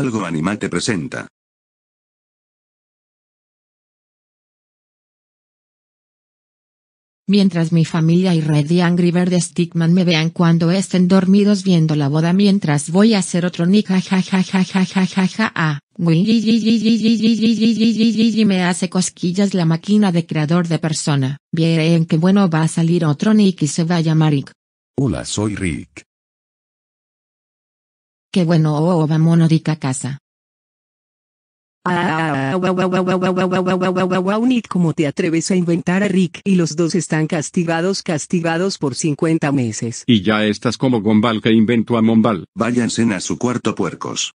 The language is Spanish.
algo animal te presenta. Mientras mi familia y Red y Angry Bird Stickman me vean cuando estén dormidos viendo la boda mientras voy a hacer otro nick ja me hace cosquillas la máquina de creador de persona. en que bueno va a salir otro Nick y se va a llamar Rick. Hola soy Rick. Qué bueno oh oh, casa. Unit, ¿cómo te atreves a inventar a Rick? Y los dos están castigados, castigados por 50 meses. Y ya estás como Gombal que inventó a Mombal. Váyanse a su cuarto puercos.